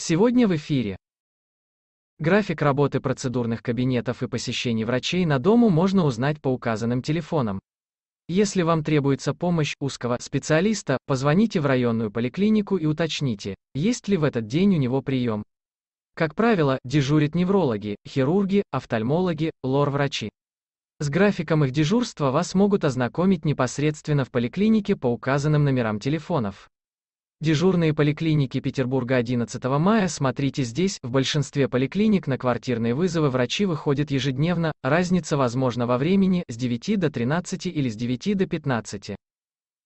Сегодня в эфире. График работы процедурных кабинетов и посещений врачей на дому можно узнать по указанным телефонам. Если вам требуется помощь узкого специалиста, позвоните в районную поликлинику и уточните, есть ли в этот день у него прием. Как правило, дежурят неврологи, хирурги, офтальмологи, лор-врачи. С графиком их дежурства вас могут ознакомить непосредственно в поликлинике по указанным номерам телефонов. Дежурные поликлиники Петербурга 11 мая смотрите здесь, в большинстве поликлиник на квартирные вызовы врачи выходят ежедневно, разница возможна во времени с 9 до 13 или с 9 до 15.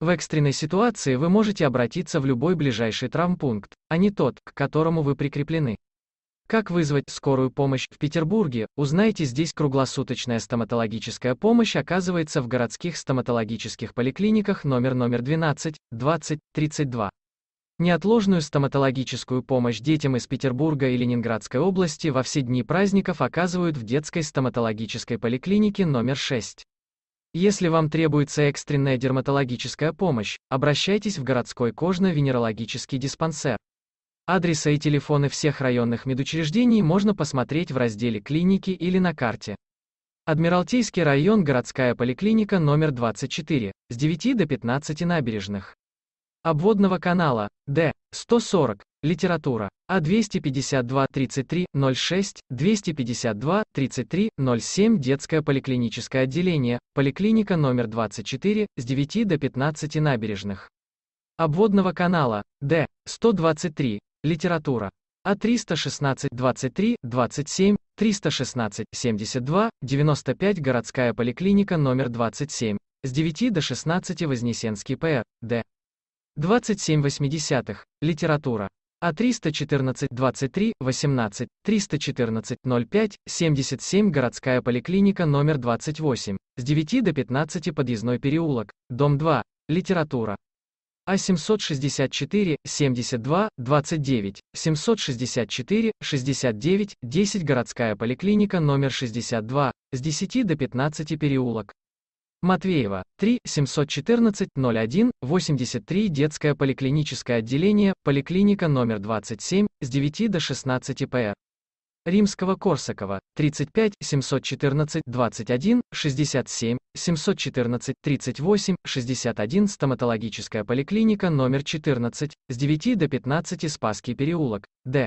В экстренной ситуации вы можете обратиться в любой ближайший травмпункт, а не тот, к которому вы прикреплены. Как вызвать скорую помощь в Петербурге, узнайте здесь круглосуточная стоматологическая помощь оказывается в городских стоматологических поликлиниках номер номер 12, 20, 32. Неотложную стоматологическую помощь детям из Петербурга и Ленинградской области во все дни праздников оказывают в детской стоматологической поликлинике номер 6. Если вам требуется экстренная дерматологическая помощь, обращайтесь в городской кожно-венерологический диспансер. Адреса и телефоны всех районных медучреждений можно посмотреть в разделе «Клиники» или на карте. Адмиралтейский район, городская поликлиника номер 24, с 9 до 15 набережных обводного канала, Д, 140, литература, А252-33-06, 252-33-07 детское поликлиническое отделение, поликлиника номер 24, с 9 до 15 набережных. Обводного канала, Д, 123, литература, А316-23-27, 316-72-95 городская поликлиника номер 27, с 9 до 16 Вознесенский пр. Д. 27,8. Литература. А 314 23 18 314 05 77 городская поликлиника номер 28 с 9 до 15 подъездной переулок, дом 2. Литература. А 764 72 29 764 69 10 городская поликлиника номер 62 с 10 до 15 переулок, Матвеева, 3, 714-01-83 детское поликлиническое отделение, поликлиника номер 27, с 9 до 16 пр. Римского-Корсакова, 35, 714, 21, 67, 714, 38, 61, стоматологическая поликлиника номер 14, с 9 до 15 Спасский переулок, Д.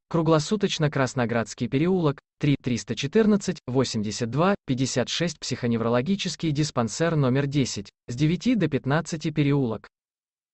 круглосуточно Красноградский переулок, 3 314 82 56 психоневрологический диспансер номер 10, с 9 до 15 переулок.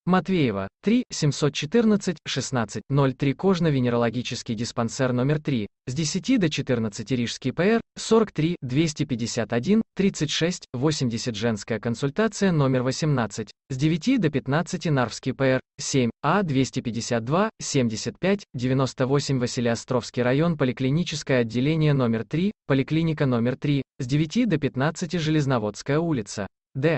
Матвеева, 3, 714, 16, 03 Кожно-венерологический диспансер номер 3, с 10 до 14 Рижский ПР, 43, 251, 36, 80 Женская консультация номер 18, с 9 до 15 Нарвский ПР, 7, А, 252, 75, 98 Василиостровский район Поликлиническое отделение номер 3, Поликлиника номер 3, с 9 до 15 Железноводская улица, Д.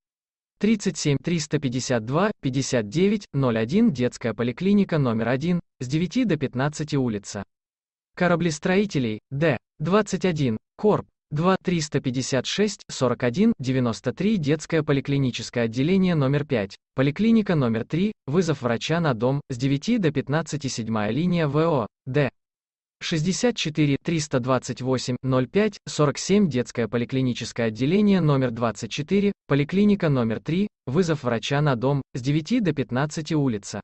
37 352 59 01 детская поликлиника номер 1 с 9 до 15 улица. Кораблестроителей Д 21 Корп 2 356 41 93 детское поликлиническое отделение номер 5 поликлиника номер 3 вызов врача на дом с 9 до 15 седьмая линия ВО Д 64 328 05 47 детское поликлиническое отделение номер 24, поликлиника номер 3, вызов врача на дом с 9 до 15 улица.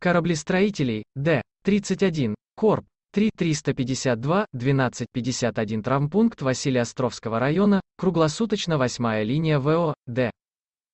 Кораблестроителей Д 31 Корп 3 352 12 51 травмпункт Василия Островского района, круглосуточно 8 линия ВО Д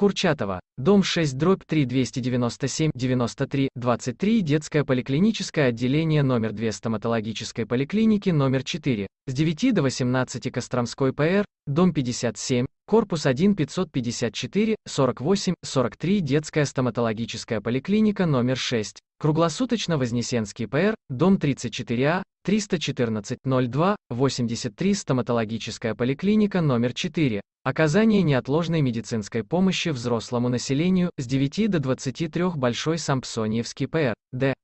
Курчатова, дом 6 дробь 3 297 93 23 детское поликлиническое отделение номер 2 стоматологической поликлиники номер 4, с 9 до 18 Костромской ПР, дом 57, корпус 1 554 48 43 детская стоматологическая поликлиника номер 6, круглосуточно Вознесенский ПР, дом 34А, 314-02-83 стоматологическая поликлиника номер 4. Оказание неотложной медицинской помощи взрослому населению с 9 до 23 Большой Сампсониевский ПР, Д.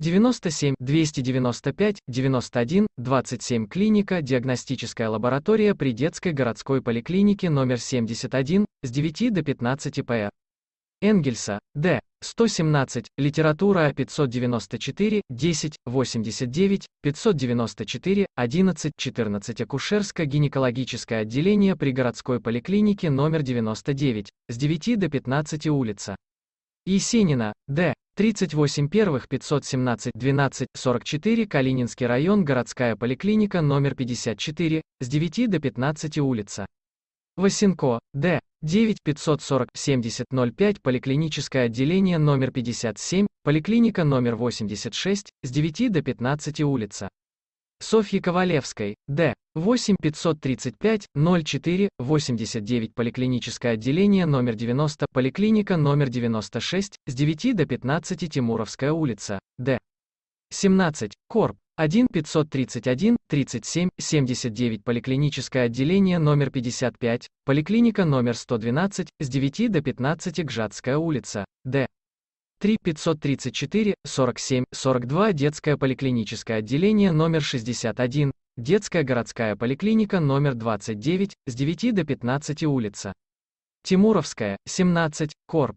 97 295 91 27 клиника диагностическая лаборатория при детской городской поликлинике номер 71 с 9 до 15 п. Энгельса, Д. 117, литература 594, 10, 89, 594, 11, 14 Акушерско-гинекологическое отделение при городской поликлинике номер 99, с 9 до 15 улица. Есенина, Д. 38 первых 517 12 44 Калининский район городская поликлиника номер 54, с 9 до 15 улица. Васенко, Д. 9 540 70 05 поликлиническое отделение номер 57, поликлиника номер 86, с 9 до 15 улица. Софьи Ковалевской, Д. 8 535 04 89 поликлиническое отделение номер 90, поликлиника номер 96, с 9 до 15 Тимуровская улица, Д. 17, Корп. 1 531 37 79 поликлиническое отделение номер 55, поликлиника номер 112, с 9 до 15 Гжатская улица, Д. 3 534 47 42 детское поликлиническое отделение номер 61, детская городская поликлиника номер 29, с 9 до 15 улица. Тимуровская, 17, Корп.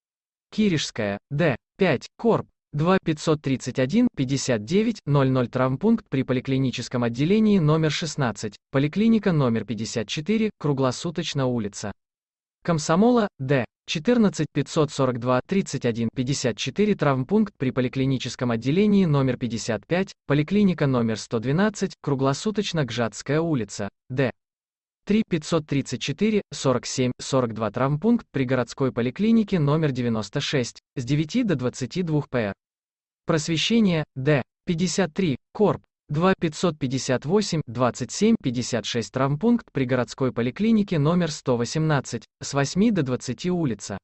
Киришская, Д. 5, Корп. 2 531 59 00 травмпункт при поликлиническом отделении номер 16, поликлиника номер 54, круглосуточно улица. Комсомола, Д. 14 542 31 54 травмпункт при поликлиническом отделении номер 55, поликлиника номер 112, круглосуточно Гжатская улица, Д. 3 534 47 42 травмпункт при городской поликлинике номер 96 с 9 до 22 пр. Просвещение Д 53 Корп 2 558 27 56 травмпункт при городской поликлинике номер 118 с 8 до 20 улица.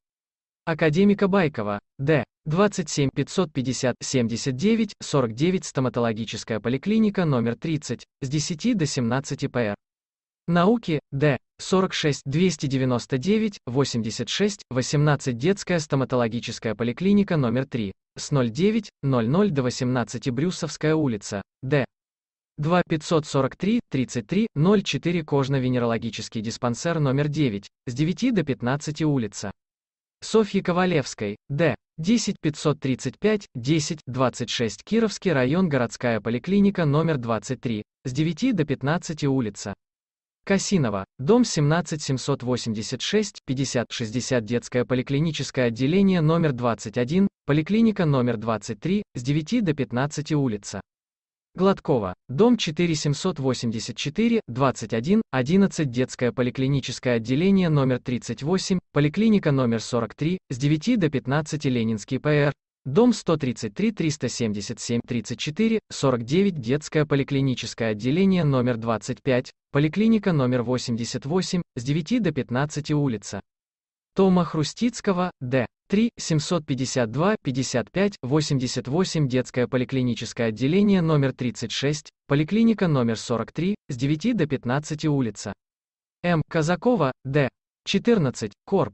Академика Байкова Д 27 550 79 49 стоматологическая поликлиника номер 30 с 10 до 17 пр. Науки, Д. 46 299 86 18 Детская стоматологическая поликлиника номер 3, с 09 00 до 18 Брюсовская улица, Д. 2 543 33 04 Кожно-венерологический диспансер номер 9, с 9 до 15 улица. Софьи Ковалевской, Д. 10 535 10 26 Кировский район городская поликлиника номер 23, с 9 до 15 улица. Касинова, дом 17786, 50, 60 детское поликлиническое отделение номер 21, поликлиника номер 23, с 9 до 15 улица. Гладкова, дом 4784, 21, 11 детское поликлиническое отделение номер 38, поликлиника номер 43, с 9 до 15 Ленинский ПР, Дом 133 377 34 49 Детское поликлиническое отделение номер 25, поликлиника номер 88, с 9 до 15 улица. Тома Хрустицкого, Д. 3, 752, 55, 88 Детское поликлиническое отделение номер 36, поликлиника номер 43, с 9 до 15 улица. М. Казакова, Д. 14, Корп.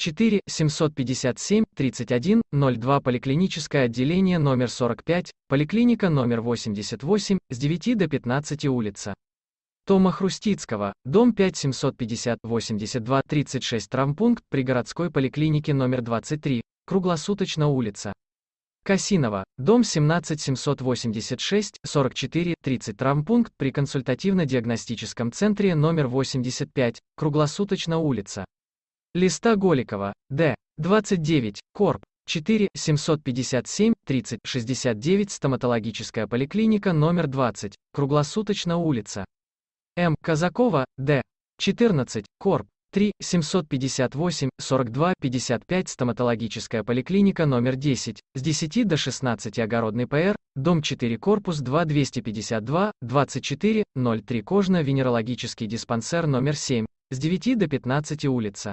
4 757 31 02 поликлиническое отделение номер 45, поликлиника номер 88 с 9 до 15 улица. Тома Хрустицкого, дом 5 750 82 36 травмпункт при городской поликлинике номер 23, круглосуточно улица. Касинова, дом 17 786 44 30 травмпункт при консультативно-диагностическом центре номер 85, круглосуточно улица. Листа Голикова, Д. 29, Корп. 4, 757, 30, 69, стоматологическая поликлиника номер 20, круглосуточно улица. М. Казакова, Д. 14, Корп. 3, 758, 42, 55, стоматологическая поликлиника номер 10, с 10 до 16, огородный ПР, дом 4, корпус 2, 252, 24, 03, кожно-венерологический диспансер номер 7, с 9 до 15 улица.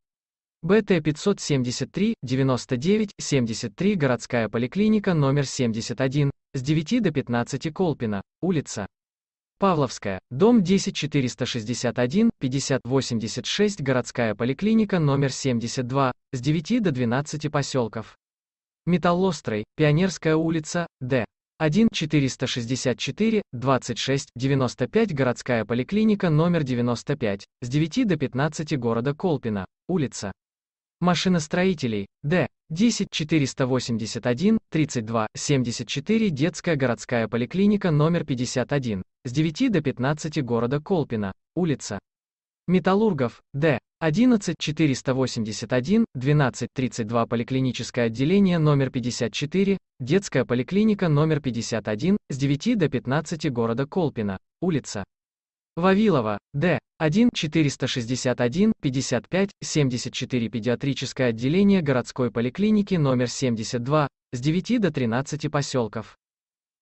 БТ 573, 99, 73 городская поликлиника номер 71, с 9 до 15 Колпина, улица. Павловская, дом 10 461, 50 86 городская поликлиника номер 72, с 9 до 12 поселков. Металлострой, Пионерская улица, Д. 1 464 26 95 городская поликлиника номер 95 с 9 до 15 города Колпина, улица. Машиностроителей, Д. 10-481-32-74 Детская городская поликлиника номер 51, с 9 до 15 города Колпина, улица. Металлургов, Д. 11-481-12-32 Поликлиническое отделение номер 54, Детская поликлиника номер 51, с 9 до 15 города Колпина, улица. Вавилова, Д. 1 461 55 74 педиатрическое отделение городской поликлиники номер 72 с 9 до 13 поселков.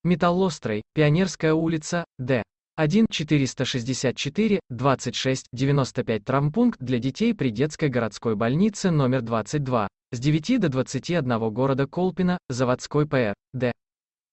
Металлострой, Пионерская улица, Д. 1 464 26 95 травмпункт для детей при детской городской больнице номер 22 с 9 до 21 города Колпина, Заводской ПР, Д.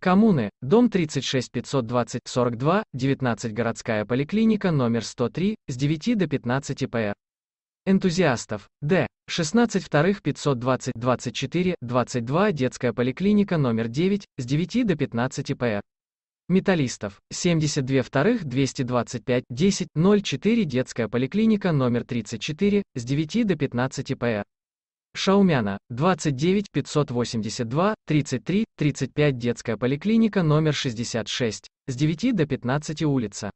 Коммуны, дом 36 520 42, 19 городская поликлиника номер 103, с 9 до 15 пр. Энтузиастов, Д. 16 вторых 520 24, 22 детская поликлиника номер 9, с 9 до 15 пр. Металлистов, 72 вторых 225 10 04 детская поликлиника номер 34, с 9 до 15 пр. Шаумяна, 29 582 33 35 детская поликлиника номер 66, с 9 до 15 улица.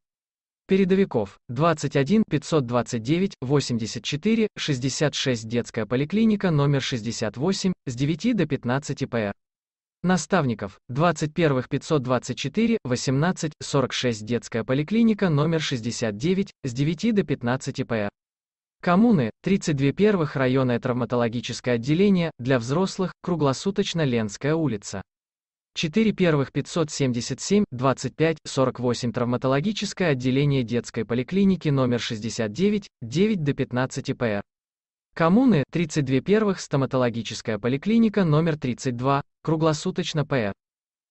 Передовиков, 21 529 84 66 детская поликлиника номер 68, с 9 до 15 пр. Наставников, 21 524 18 46 детская поликлиника номер 69, с 9 до 15 пр. Коммуны, 32 первых районное травматологическое отделение, для взрослых, круглосуточно Ленская улица. 4 первых 577, 25, 48 травматологическое отделение детской поликлиники номер 69, 9 до 15 ПР. Коммуны, 32 первых стоматологическая поликлиника номер 32, круглосуточно ПР.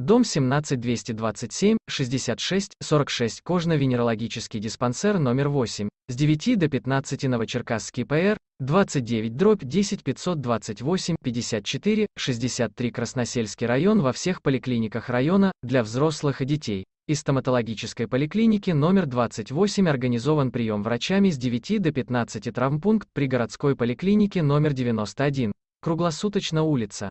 Дом 17227, 66, 46, кожно-венерологический диспансер номер 8, с 9 до 15 Новочеркасский ПР, 29 дробь 10 528, 54, 63 Красносельский район во всех поликлиниках района, для взрослых и детей. Из стоматологической поликлиники номер 28 организован прием врачами с 9 до 15 травмпункт при городской поликлинике номер 91, круглосуточно улица.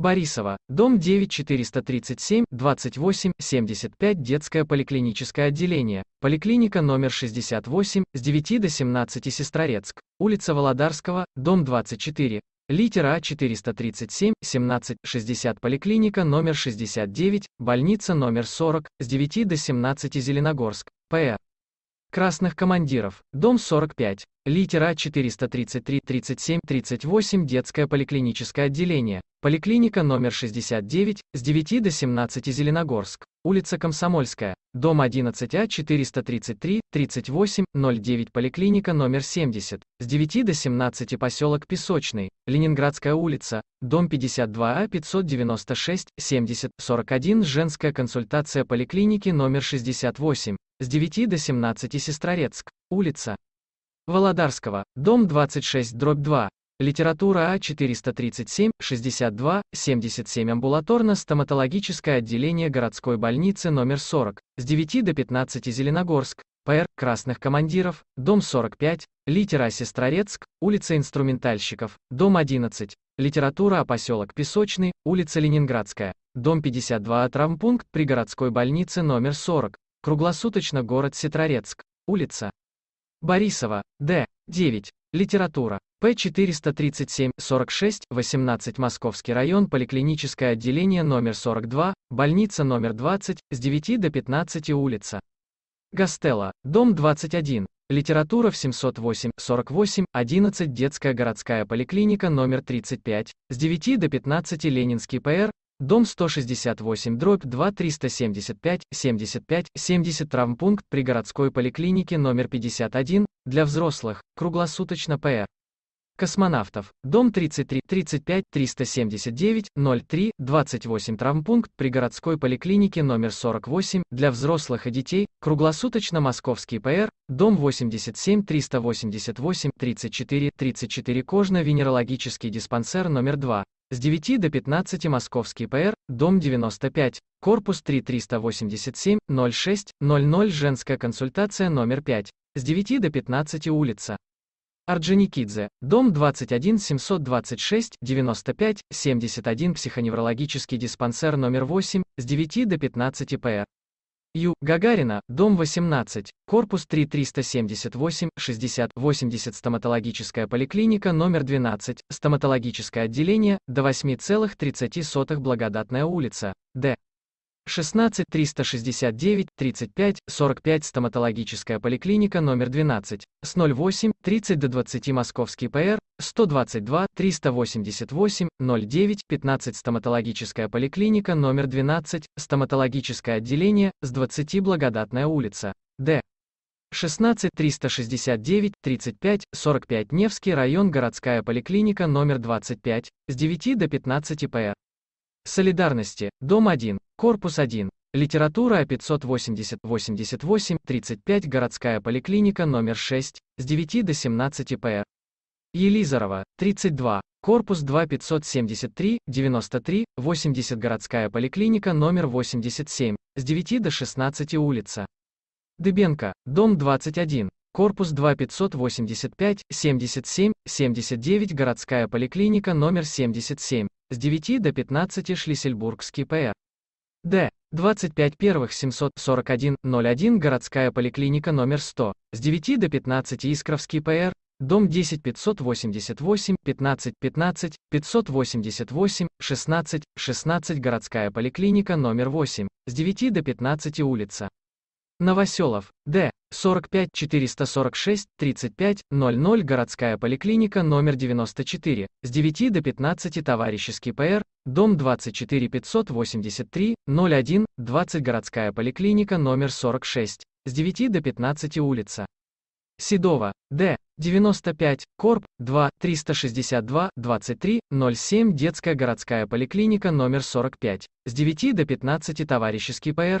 Борисова, дом 9437, 28 75 детское поликлиническое отделение, поликлиника номер 68 с 9 до 17 Сестрорецк, улица Володарского, дом 24, литера А 437 17 60 поликлиника номер 69, больница номер 40 с 9 до 17 Зеленогорск, П. А. Красных командиров, дом 45, литера 433 37 38 детское поликлиническое отделение, поликлиника номер 69, с 9 до 17 Зеленогорск, улица Комсомольская, дом 11А 433 38 09 поликлиника номер 70, с 9 до 17 поселок Песочный, Ленинградская улица, дом 52А 596 70 41 женская консультация поликлиники номер 68, с 9 до 17 Сестрорецк, улица Володарского, дом 26, дробь 2, литература А437, 62, 77 амбулаторно-стоматологическое отделение городской больницы номер 40, с 9 до 15 Зеленогорск, ПР, Красных командиров, дом 45, литера Сестрорецк, улица Инструментальщиков, дом 11, литература о а поселок Песочный, улица Ленинградская, дом 52 а травмпункт при городской больнице номер 40, Круглосуточно город Сетрорецк. Улица. Борисова, Д. 9. Литература. П. 437-46, 18 Московский район, поликлиническое отделение номер 42, больница номер 20, с 9 до 15 улица. Гастелло, дом 21. Литература в 708, 48, 11 Детская городская поликлиника номер 35, с 9 до 15 Ленинский ПР, Дом 168 дробь 2 375 75 70 травмпункт при городской поликлинике номер 51 для взрослых, круглосуточно ПР космонавтов, дом 33, 35, 379, 03, 28 травмпункт при городской поликлинике номер 48, для взрослых и детей, круглосуточно Московский ПР, дом 87, 388, 34, 34 кожно-венерологический диспансер номер 2, с 9 до 15 Московский ПР, дом 95, корпус 3 387, 06, 00 женская консультация номер 5, с 9 до 15 улица. Орджоникидзе, дом 21 726 95 71 психоневрологический диспансер номер 8 с 9 до 15 пр. Ю. Гагарина, дом 18, корпус 3378, 60, 80 стоматологическая поликлиника номер 12, стоматологическое отделение, до 8,30 благодатная улица, Д. 16 369 35 45 стоматологическая поликлиника номер 12 с 08 30 до 20 Московский ПР 122 388 09 15 стоматологическая поликлиника номер 12 стоматологическое отделение с 20 Благодатная улица Д 16 369 35 45 Невский район городская поликлиника номер 25 с 9 до 15 ПР Солидарности, дом 1, корпус 1, литература 580-88-35, городская поликлиника номер 6, с 9 до 17 пр. Елизарова, 32, корпус 2 573, 93, 80 городская поликлиника номер 87, с 9 до 16 улица. Дыбенко, дом 21. Корпус 2 585 77 79 городская поликлиника номер 77, с 9 до 15 Шлиссельбургский ПР. Д. 25 первых 741 01 городская поликлиника номер 100, с 9 до 15 Искровский ПР, дом 10 588 15 15 588 16 16 городская поликлиника номер 8, с 9 до 15 улица. Новоселов, Д. 45 446 35 00 городская поликлиника номер 94, с 9 до 15 товарищеский ПР, дом 24 583 01 20 городская поликлиника номер 46, с 9 до 15 улица. Седова, Д. 95, Корп, 2, 362, 23, 07 детская городская поликлиника номер 45, с 9 до 15 товарищеский ПР,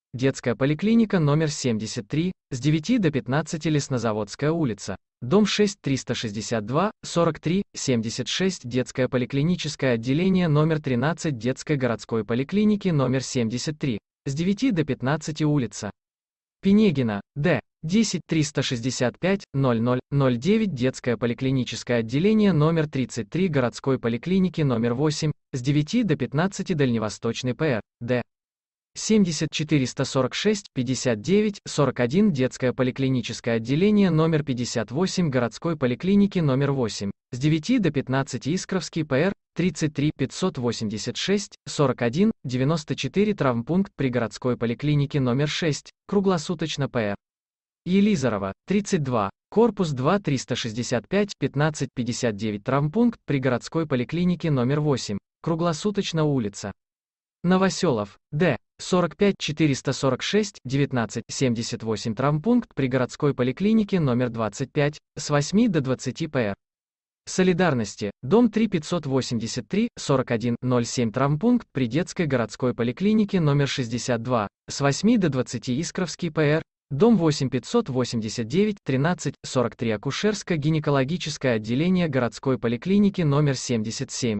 Детская поликлиника номер 73, с 9 до 15 Леснозаводская улица. Дом 6 362, 43, 76, детское поликлиническое отделение номер 13 детской городской поликлиники номер 73, с 9 до 15 улица. Пенегина, Д. 10 365 00 09 детское поликлиническое отделение номер 33 городской поликлиники номер 8 с 9 до 15 Дальневосточный ПР Д 70 446 59 41 детское поликлиническое отделение номер 58 городской поликлиники номер 8 с 9 до 15 Искровский ПР 33 586 41 94 травмпункт при городской поликлинике номер 6 круглосуточно ПР Елизарова 32 корпус 2 365 15 59 травмпункт при городской поликлинике номер 8 круглосуточно улица Новоселов Д 45 446 19 78 травмпункт при городской поликлинике номер 25 с 8 до 20 пр. Солидарности, дом 3 583 41, 07 травмпункт при детской городской поликлинике номер 62, с 8 до 20 Искровский ПР, дом 8 589 13, 43 Акушерско-гинекологическое отделение городской поликлиники номер 77.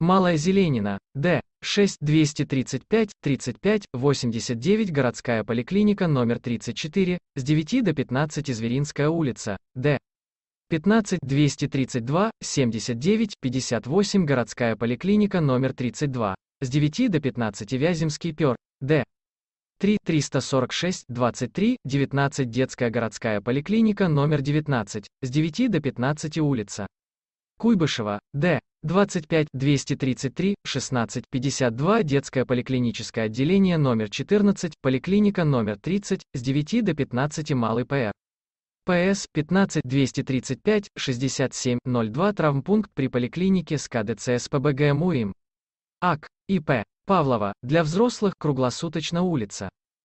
Малая Зеленина, Д. 6 235 35 89 городская поликлиника номер 34 с 9 до 15 Зверинская улица, Д. 15 232 79 58 городская поликлиника номер 32 с 9 до 15 Вяземский пер, Д. 3 346 23 19 детская городская поликлиника номер 19 с 9 до 15 улица. Куйбышева, Д. 25 233 16 52 детское поликлиническое отделение номер 14, поликлиника номер 30 с 9 до 15 малый ПР. ПС 15 235 67 02 травмпункт при поликлинике СКДЦ СПБГМУИМ. АК. ИП. Павлова. Для взрослых круглосуточно улица.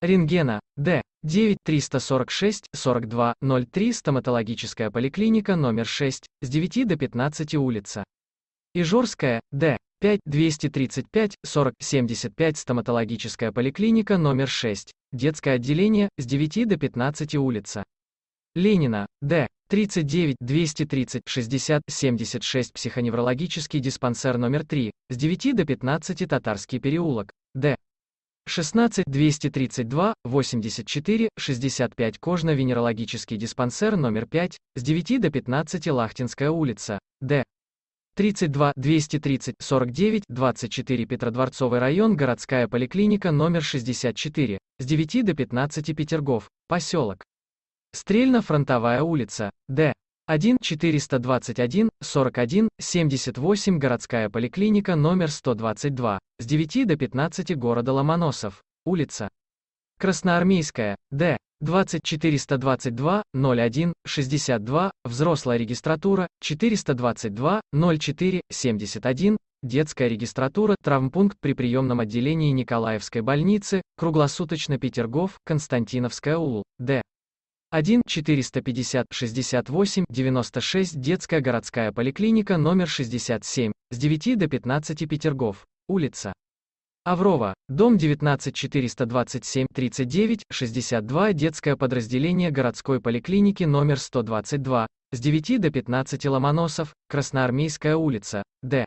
Рентгена, Д. 9-346-42-03 стоматологическая поликлиника номер 6, с 9 до 15 улица. Ижорская, Д. 5-235-40-75 стоматологическая поликлиника номер 6, детское отделение, с 9 до 15 улица. Ленина, Д. 39-230-60-76 психоневрологический диспансер номер 3, с 9 до 15 Татарский переулок, Д. 16 232 84 65 Кожно-венерологический диспансер номер 5, с 9 до 15 Лахтинская улица, Д. 32 230 49 24 Петродворцовый район Городская поликлиника номер 64, с 9 до 15 Петергоф, поселок. Стрельно-фронтовая улица, Д. 1 421 41 78 городская поликлиника номер 122 с 9 до 15 города Ломоносов, улица Красноармейская, Д. 2422 01 62 взрослая регистратура 422 04 71 детская регистратура травмпункт при приемном отделении Николаевской больницы круглосуточно Петергоф Константиновская ул Д. 1 450 68 96 детская городская поликлиника номер 67 с 9 до 15 Петергоф, улица Аврова, дом 19 427 39 62 детское подразделение городской поликлиники номер 122 с 9 до 15 Ломоносов, Красноармейская улица, Д.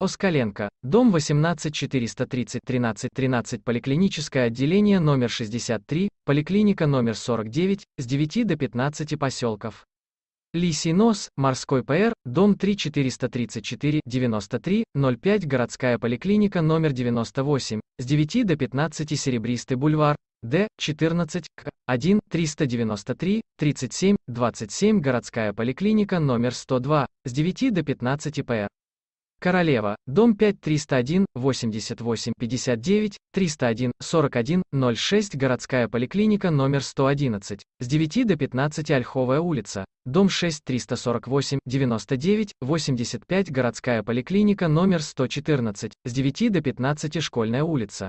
Оскаленко, дом 18 430 13 13 поликлиническое отделение номер 63, поликлиника номер 49, с 9 до 15 поселков. Лисий нос, морской ПР, дом 3 434 93 05 городская поликлиника номер 98, с 9 до 15 серебристый бульвар, Д, 14, К, 1, 393, 37, 27 городская поликлиника номер 102, с 9 до 15 ПР. Королева, дом 5 301 88 59 301 41 06 городская поликлиника номер 111 с 9 до 15 Ольховая улица, дом 6 348 99 85 городская поликлиника номер 114 с 9 до 15 Школьная улица.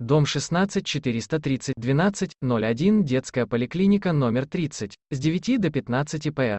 дом 16 430 12 01 детская поликлиника номер 30 с 9 до 15 п.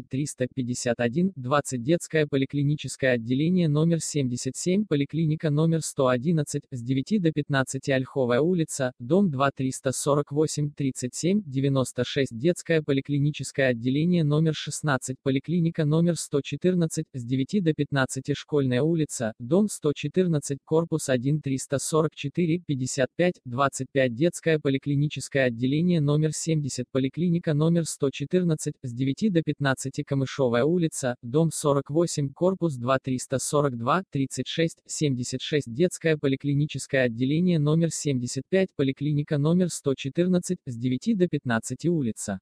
351 20 детское поликлиническое отделение номер 77, поликлиника номер 111, с 9 до 15 Ольховая улица, дом 2 348 37, 96 детское поликлиническое отделение номер 16, поликлиника номер 114, с 9 до 15 Школьная улица, дом 114, корпус 1 344, 55, 25 детское поликлиническое отделение номер 70, поликлиника номер 114, с 9 до 15 12 Камышовая улица, дом 48, корпус 2 342 36 76 Детское поликлиническое отделение номер 75, поликлиника номер 114, с 9 до 15 улица.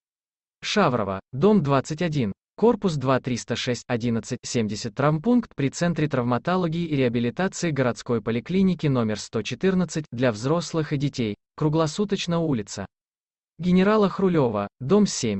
Шаврова, дом 21. Корпус 2306-11-70 травмпункт при Центре травматологии и реабилитации городской поликлиники номер 114 для взрослых и детей, круглосуточно улица. Генерала Хрулева, дом 7,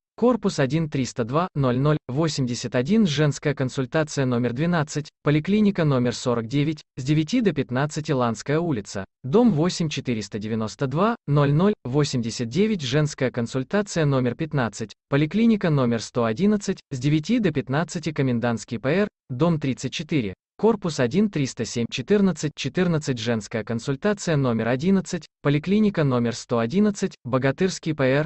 Корпус 1-302-00-81, женская консультация номер 12, поликлиника номер 49, с 9 до 15 Ланская улица, дом 8-492-00-89, женская консультация номер 15, поликлиника номер 111, с 9 до 15 Комендантский ПР, дом 34, корпус 1-307-14-14, женская консультация номер 11, поликлиника номер 111, Богатырский ПР,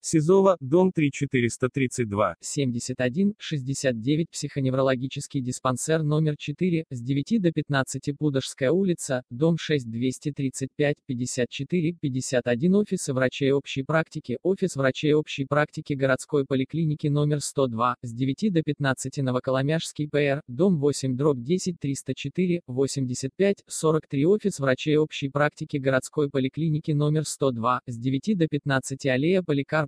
Сизова, дом 3432, 71, 69, психоневрологический диспансер номер 4, с 9 до 15 Пудожская улица, дом 6, 235, 54, 51, офисы врачей общей практики, офис врачей общей практики городской поликлиники номер 102, с 9 до 15 Новоколомяжский ПР, дом 8, дробь 10, 304, 85, 43, офис врачей общей практики городской поликлиники номер 102, с 9 до 15 Аллея Поликарп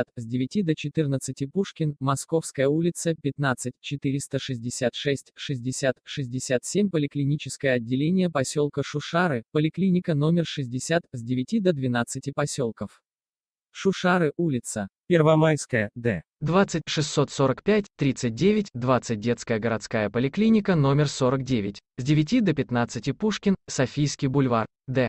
460, с 9 до 14 Пушкин, Московская улица, 15, 466, 60, 67 Поликлиническое отделение поселка Шушары, поликлиника номер 60, с 9 до 12 поселков. Шушары, улица. Первомайская, Д. 20 645 39 20 Детская городская поликлиника номер 49, с 9 до 15 Пушкин, Софийский бульвар, Д.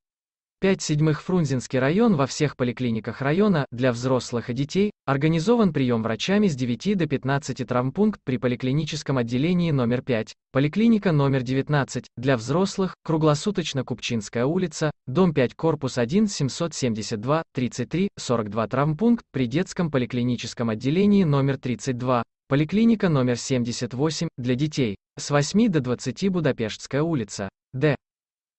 5 седьмых Фрунзенский район во всех поликлиниках района для взрослых и детей организован прием врачами с 9 до 15 травмпункт при поликлиническом отделении номер 5, поликлиника номер 19 для взрослых, круглосуточно Купчинская улица, дом 5, корпус 1, 772, 33, 42 травмпункт при детском поликлиническом отделении номер 32, поликлиника номер 78 для детей с 8 до 20 Будапештская улица, Д.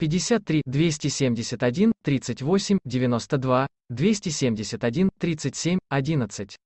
53 271 38 92 271 37 11.